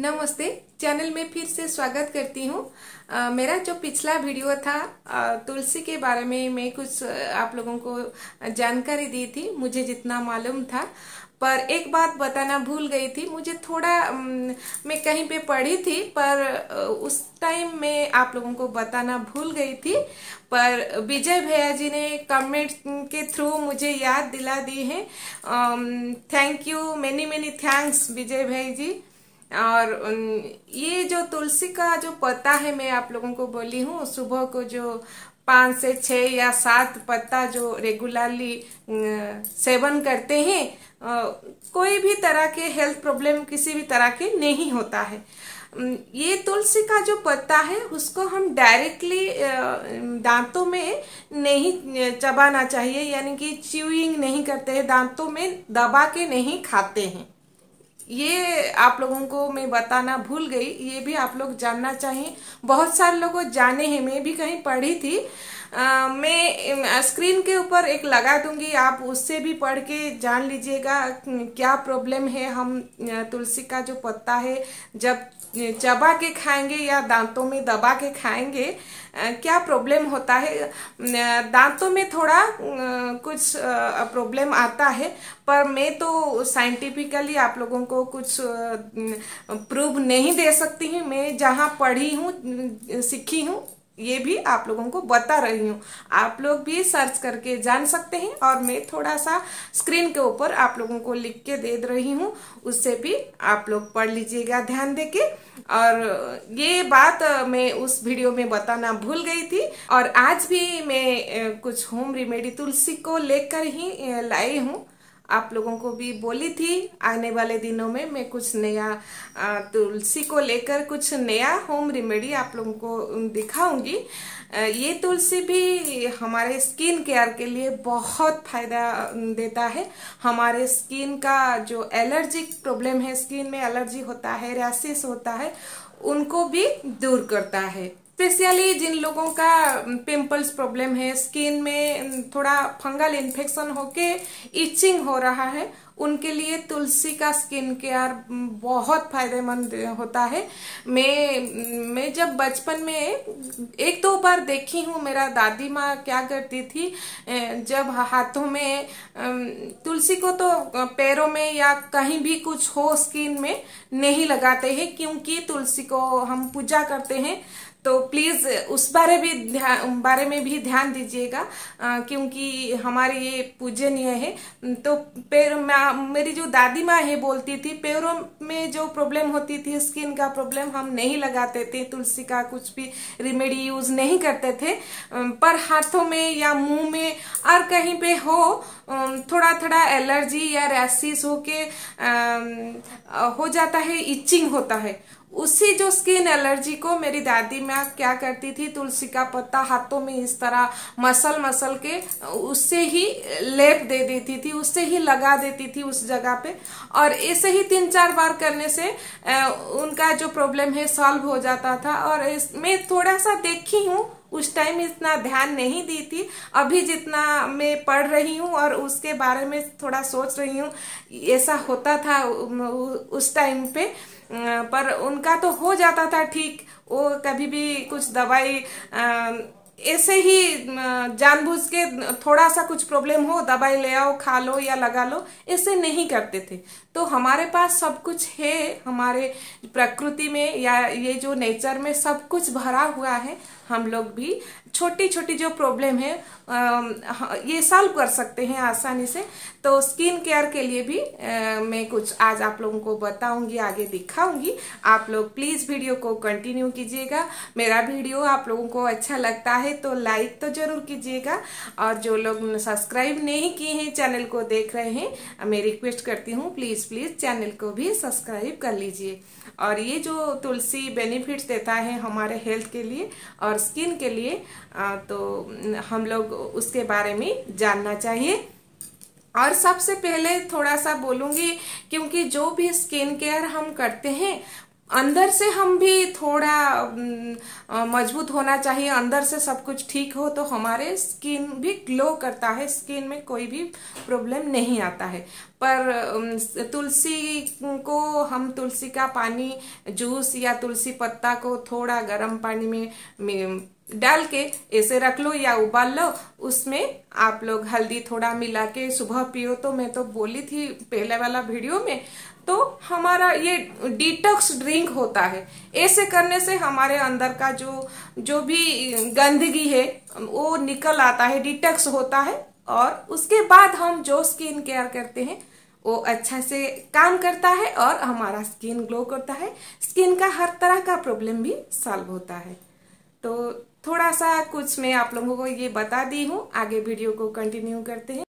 नमस्ते चैनल में फिर से स्वागत करती हूँ मेरा जो पिछला वीडियो था आ, तुलसी के बारे में मैं कुछ आप लोगों को जानकारी दी थी मुझे जितना मालूम था पर एक बात बताना भूल गई थी मुझे थोड़ा मैं कहीं पे पढ़ी थी पर उस टाइम में आप लोगों को बताना भूल गई थी पर विजय भैया जी ने कमेंट के थ्रू मुझे याद दिला दी है thank you many many thanks Vijay भैया जी और ये जो तुलसी का जो पत्ता है मैं आप लोगों को बोली हूँ सुबह को जो पाँच से छः या सात पत्ता जो रेगुलरली सेवन करते हैं कोई भी तरह के हेल्थ प्रॉब्लम किसी भी तरह के नहीं होता है ये तुलसी का जो पत्ता है उसको हम डायरेक्टली दांतों में नहीं चबाना चाहिए यानी कि च्यूइंग नहीं करते हैं दांतों में दबा के नहीं खाते हैं ये आप लोगों को मैं बताना भूल गई ये भी आप लोग जानना चाहिए बहुत सारे लोगों जाने हैं मैं भी कहीं पढ़ी थी मैं स्क्रीन के ऊपर एक लगा दूंगी आप उससे भी पढ़ के जान लीजिएगा क्या प्रॉब्लम है हम तुलसी का जो पत्ता है जब चबा के खाएंगे या दांतों में दबा के खाएंगे क्या प्रॉब्लम होता है दांतों में थोड़ा कुछ प्रॉब्लम आता है पर मैं तो साइंटिफिकली आप लोगों को कुछ प्रूव नहीं दे सकती हूँ मैं जहाँ पढ़ी हूँ सीखी हूँ ये भी आप लोगों को बता रही हूँ आप लोग भी सर्च करके जान सकते हैं और मैं थोड़ा सा स्क्रीन के ऊपर आप लोगों को लिख के दे रही हूँ उससे भी आप लोग पढ़ लीजिएगा ध्यान दे के और ये बात मैं उस वीडियो में बताना भूल गई थी और आज भी मैं कुछ होम रेमेडी तुलसी को लेकर ही लाई हूँ आप लोगों को भी बोली थी आने वाले दिनों में मैं कुछ नया तुलसी को लेकर कुछ नया होम रेमेडी आप लोगों को दिखाऊंगी ये तुलसी भी हमारे स्किन केयर के लिए बहुत फायदा देता है हमारे स्किन का जो एलर्जिक प्रॉब्लम है स्किन में एलर्जी होता है रैसेस होता है उनको भी दूर करता है स्पेशली जिन लोगों का पिंपल्स प्रॉब्लम है स्किन में थोड़ा फंगल इन्फेक्शन होके इचिंग हो रहा है उनके लिए तुलसी का स्किन केयर बहुत फायदेमंद होता है मैं मैं जब बचपन में एक दो बार देखी हूँ मेरा दादी माँ क्या करती थी जब हाथों में तुलसी को तो पैरों में या कहीं भी कुछ हो स्किन में नहीं लगाते हैं क्योंकि तुलसी को हम पूजा करते हैं तो प्लीज़ उस बारे भी ध्यान बारे में भी ध्यान दीजिएगा क्योंकि हमारे ये पूजनीय है तो पैर मेरी जो दादी माँ है बोलती थी पैरों में जो प्रॉब्लम होती थी स्किन का प्रॉब्लम हम नहीं लगाते थे तुलसी का कुछ भी रेमेडी यूज नहीं करते थे पर हाथों में या मुंह में और कहीं पे हो थोड़ा थोड़ा एलर्जी या रैसिस हो के हो जाता है इचिंग होता है उसी जो स्किन एलर्जी को मेरी दादी माँ क्या करती थी तुलसी का पत्ता हाथों में इस तरह मसल मसल के उससे ही लेप दे देती थी उससे ही लगा देती थी उस जगह पे और ऐसे ही तीन चार बार करने से उनका जो प्रॉब्लम है सॉल्व हो जाता था और मैं थोड़ा सा देखी हूँ उस टाइम इतना ध्यान नहीं दी थी अभी जितना मैं पढ़ रही हूँ और उसके बारे में थोड़ा सोच रही हूँ ऐसा होता था उस टाइम पे पर उनका तो हो जाता था ठीक वो कभी भी कुछ दवाई ऐसे ही जानबूझ के थोड़ा सा कुछ प्रॉब्लम हो दवाई ले आओ खा लो या लगा लो ऐसे नहीं करते थे तो हमारे पास सब कुछ है हमारे प्रकृति में या ये जो नेचर में सब कुछ भरा हुआ है हम लोग भी छोटी छोटी जो प्रॉब्लम है ये सॉल्व कर सकते हैं आसानी से तो स्किन केयर के लिए भी मैं कुछ आज आप लोगों को बताऊंगी आगे दिखाऊंगी आप लोग प्लीज़ वीडियो को कंटिन्यू कीजिएगा मेरा वीडियो आप लोगों को अच्छा लगता है तो लाइक तो ज़रूर कीजिएगा और जो लोग सब्सक्राइब नहीं किए हैं चैनल को देख रहे हैं मैं रिक्वेस्ट करती हूँ प्लीज़ प्लीज़ चैनल को भी सब्सक्राइब कर लीजिए और ये जो तुलसी बेनिफिट्स देता है हमारे हेल्थ के लिए और स्किन के लिए तो हम लोग उसके बारे में जानना चाहिए और सबसे पहले थोड़ा सा बोलूंगी क्योंकि जो भी स्किन केयर हम करते हैं अंदर से हम भी थोड़ा मजबूत होना चाहिए अंदर से सब कुछ ठीक हो तो हमारे स्किन भी ग्लो करता है स्किन में कोई भी प्रॉब्लम नहीं आता है पर तुलसी को हम तुलसी का पानी जूस या तुलसी पत्ता को थोड़ा गर्म पानी में डाल के ऐसे रख लो या उबाल लो उसमें आप लोग हल्दी थोड़ा मिला के सुबह पियो तो मैं तो बोली थी पहले वाला वीडियो में तो हमारा ये डिटॉक्स ड्रिंक होता है ऐसे करने से हमारे अंदर का जो जो भी गंदगी है वो निकल आता है डिटॉक्स होता है और उसके बाद हम जो स्किन केयर करते हैं वो अच्छा से काम करता है और हमारा स्किन ग्लो करता है स्किन का हर तरह का प्रॉब्लम भी सॉल्व होता है तो थोड़ा सा कुछ मैं आप लोगों को ये बता दी हूँ आगे वीडियो को कंटिन्यू करते हैं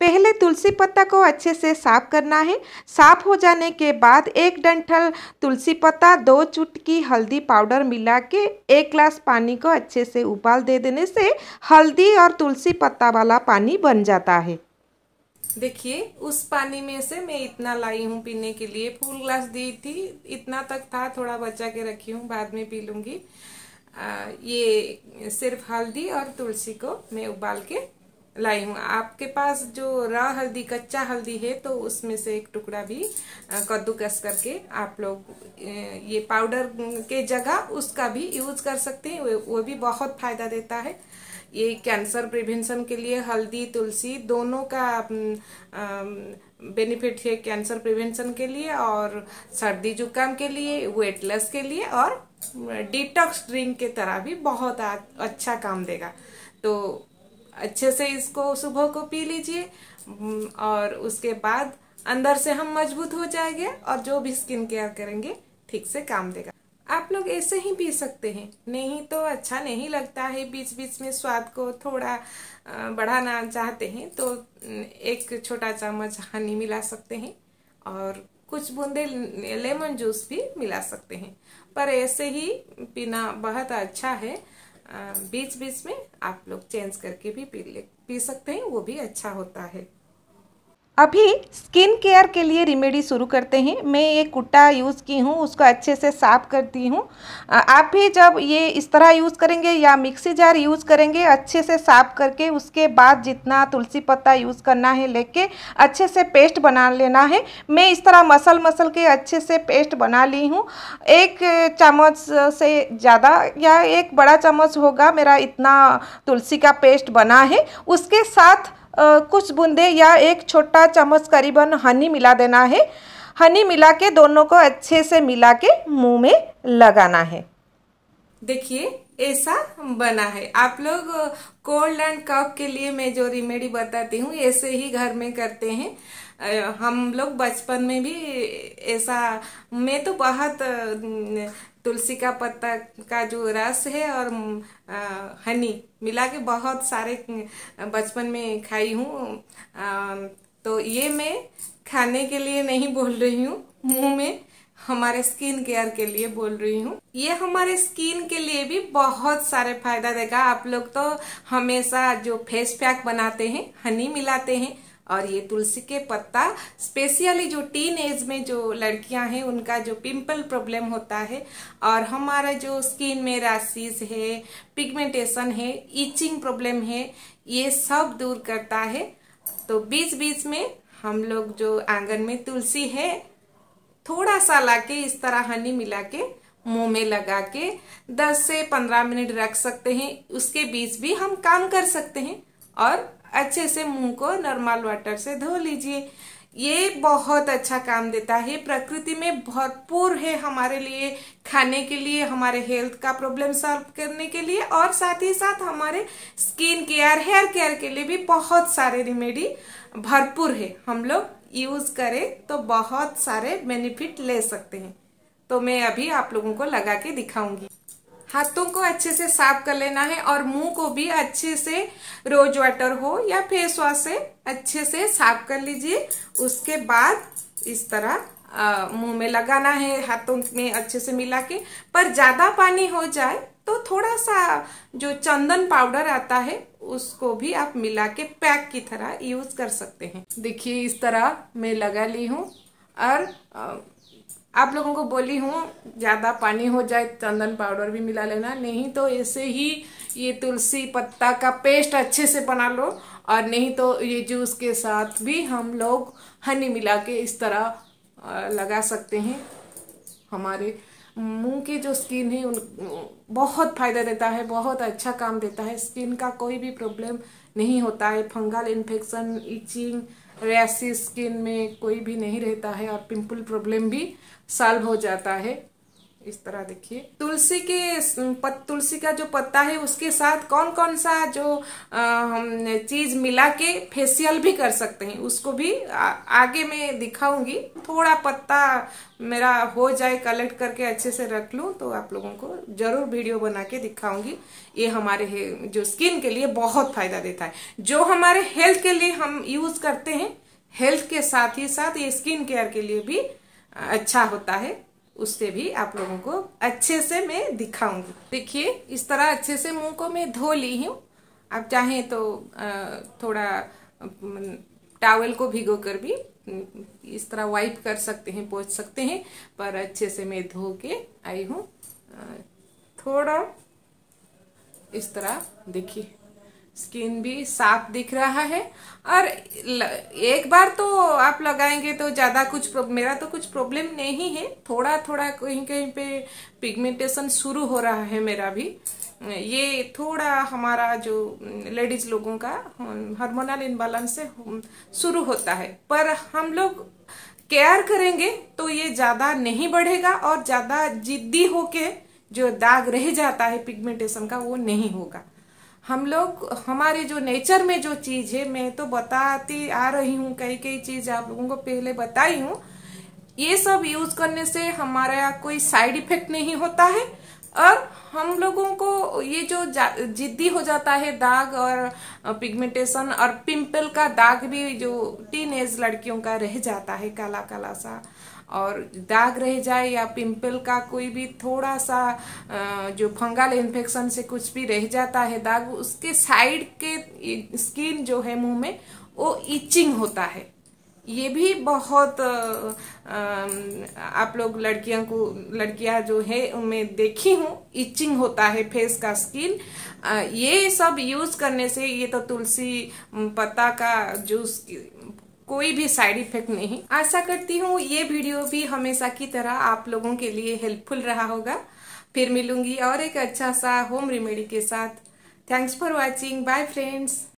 पहले तुलसी पत्ता को अच्छे से साफ करना है साफ हो जाने के बाद एक डंठल तुलसी पत्ता दो चुटकी हल्दी पाउडर मिला के एक ग्लास पानी को अच्छे से उबाल दे देने से हल्दी और तुलसी पत्ता वाला पानी बन जाता है देखिए उस पानी में से मैं इतना लाई हूँ पीने के लिए फुल ग्लास दी थी इतना तक था थोड़ा बचा के रखी हूँ बाद में पी लूंगी ये सिर्फ हल्दी और तुलसी को मैं उबाल के लाई हूँ आपके पास जो रा हल्दी कच्चा हल्दी है तो उसमें से एक टुकड़ा भी कद्दूकस करके आप लोग ये पाउडर के जगह उसका भी यूज कर सकते हैं वो भी बहुत फायदा देता है ये कैंसर प्रिवेंशन के लिए हल्दी तुलसी दोनों का बेनिफिट है कैंसर प्रिवेंशन के लिए और सर्दी जुकाम के लिए वेट लॉस के लिए और डिटॉक्स ड्रिंक के तरह भी बहुत अच्छा काम देगा तो अच्छे से इसको सुबह को पी लीजिए और उसके बाद अंदर से हम मजबूत हो जाएंगे और जो भी स्किन केयर करेंगे ठीक से काम देगा आप लोग ऐसे ही पी सकते हैं नहीं तो अच्छा नहीं लगता है बीच बीच में स्वाद को थोड़ा बढ़ाना चाहते हैं तो एक छोटा चम्मच हनी मिला सकते हैं और कुछ बूंदे लेमन जूस भी मिला सकते हैं पर ऐसे ही पीना बहुत अच्छा है बीच बीच में आप लोग चेंज करके भी पी ले पी सकते हैं वो भी अच्छा होता है अभी स्किन केयर के लिए रेमेडी शुरू करते हैं मैं ये कुट्टा यूज़ की हूँ उसको अच्छे से साफ करती हूँ आप भी जब ये इस तरह यूज़ करेंगे या मिक्सी जार यूज़ करेंगे अच्छे से साफ करके उसके बाद जितना तुलसी पत्ता यूज़ करना है लेके अच्छे से पेस्ट बना लेना है मैं इस तरह मसल मसल के अच्छे से पेस्ट बना ली हूँ एक चम्मच से ज़्यादा या एक बड़ा चम्मच होगा मेरा इतना तुलसी का पेस्ट बना है उसके साथ कुछ बूंदे या एक छोटा चम्मच करीबन हनी मिला देना है हनी मिला के दोनों को अच्छे से मिला के मुंह में लगाना है देखिए ऐसा बना है आप लोग कोल्ड एंड कफ के लिए मैं जो रिमेडी बताती हूँ ऐसे ही घर में करते हैं हम लोग बचपन में भी ऐसा मैं तो बहुत तुलसी का पत्ता का जो रस है और हनी मिला के बहुत सारे बचपन में खाई हूँ तो ये मैं खाने के लिए नहीं बोल रही हूँ मुंह में हमारे स्किन केयर के लिए बोल रही हूँ ये हमारे स्किन के लिए भी बहुत सारे फायदा देगा आप लोग तो हमेशा जो फेस पैक बनाते हैं हनी मिलाते हैं और ये तुलसी के पत्ता स्पेशली जो टीन एज में जो लड़कियां हैं उनका जो पिंपल प्रॉब्लम होता है और हमारा जो स्किन में राशिस है पिगमेंटेशन है ईचिंग प्रॉब्लम है ये सब दूर करता है तो बीच बीच में हम लोग जो आंगन में तुलसी है थोड़ा सा लाके इस तरह हनी मिला के मुंह में लगा के 10 से 15 मिनट रख सकते हैं उसके बीच भी हम काम कर सकते हैं और अच्छे से मुंह को नॉर्मल वाटर से धो लीजिए ये बहुत अच्छा काम देता है प्रकृति में भरपूर है हमारे लिए खाने के लिए हमारे हेल्थ का प्रॉब्लम सॉल्व करने के लिए और साथ ही साथ हमारे स्किन केयर हेयर केयर के लिए भी बहुत सारे रिमेडी भरपूर है हम लोग यूज करें तो बहुत सारे बेनिफिट ले सकते हैं तो मैं अभी आप लोगों को लगा के दिखाऊंगी हाथों को अच्छे से साफ कर लेना है और मुंह को भी अच्छे से रोज वाटर हो या फेस वॉश से अच्छे से साफ कर लीजिए उसके बाद इस तरह मुंह में लगाना है हाथों में अच्छे से मिला के पर ज़्यादा पानी हो जाए तो थोड़ा सा जो चंदन पाउडर आता है उसको भी आप मिला के पैक की तरह यूज़ कर सकते हैं देखिए इस तरह मैं लगा ली हूँ और आप लोगों को बोली हूँ ज़्यादा पानी हो जाए चंदन पाउडर भी मिला लेना नहीं तो ऐसे ही ये तुलसी पत्ता का पेस्ट अच्छे से बना लो और नहीं तो ये जूस के साथ भी हम लोग हनी मिला के इस तरह लगा सकते हैं हमारे मुंह की जो स्किन है उन बहुत फ़ायदा देता है बहुत अच्छा काम देता है स्किन का कोई भी प्रॉब्लम नहीं होता है fungal infection itching rashes skin में कोई भी नहीं रहता है और पिंपल प्रॉब्लम भी सॉल्व हो जाता है इस तरह देखिए तुलसी के पत, तुलसी का जो पत्ता है उसके साथ कौन कौन सा जो हम चीज मिला के फेशियल भी कर सकते हैं उसको भी आ, आगे मैं दिखाऊंगी थोड़ा पत्ता मेरा हो जाए कलेक्ट करके अच्छे से रख लूँ तो आप लोगों को जरूर वीडियो बना के दिखाऊंगी ये हमारे जो स्किन के लिए बहुत फायदा देता है जो हमारे हेल्थ के लिए हम यूज करते हैं हेल्थ के साथ ही साथ ये स्किन केयर के लिए भी अच्छा होता है उससे भी आप लोगों को अच्छे से मैं दिखाऊंगी देखिए इस तरह अच्छे से मुंह को मैं धो ली हूँ आप चाहें तो थोड़ा टावल को भिगो कर भी इस तरह वाइप कर सकते हैं पोछ सकते हैं पर अच्छे से मैं धो के आई हूँ थोड़ा इस तरह देखिए स्किन भी साफ दिख रहा है और एक बार तो आप लगाएंगे तो ज़्यादा कुछ मेरा तो कुछ प्रॉब्लम नहीं है थोड़ा थोड़ा कहीं कहीं पे पिगमेंटेशन शुरू हो रहा है मेरा भी ये थोड़ा हमारा जो लेडीज लोगों का हार्मोनल इनबैलेंस से शुरू होता है पर हम लोग केयर करेंगे तो ये ज़्यादा नहीं बढ़ेगा और ज़्यादा जिद्दी होके जो दाग रह जाता है पिगमेंटेशन का वो नहीं होगा हम लोग हमारे जो नेचर में जो चीज़ है मैं तो बताती आ रही हूँ कई कई चीज़ आप लोगों को पहले बताई हूँ ये सब यूज करने से हमारा कोई साइड इफेक्ट नहीं होता है और हम लोगों को ये जो जिद्दी हो जाता है दाग और पिगमेंटेशन और पिंपल का दाग भी जो टीन एज लड़कियों का रह जाता है काला काला सा और दाग रह जाए या पिंपल का कोई भी थोड़ा सा जो फंगल इन्फेक्शन से कुछ भी रह जाता है दाग उसके साइड के स्किन जो है मुंह में वो इचिंग होता है ये भी बहुत आप लोग लड़कियों को लड़कियां जो है उनमें देखी हूँ इचिंग होता है फेस का स्किन ये सब यूज करने से ये तो तुलसी पत्ता का जूस कोई भी साइड इफेक्ट नहीं आशा करती हूँ ये वीडियो भी हमेशा की तरह आप लोगों के लिए हेल्पफुल रहा होगा फिर मिलूंगी और एक अच्छा सा होम रेमेडी के साथ thanks for watching bye friends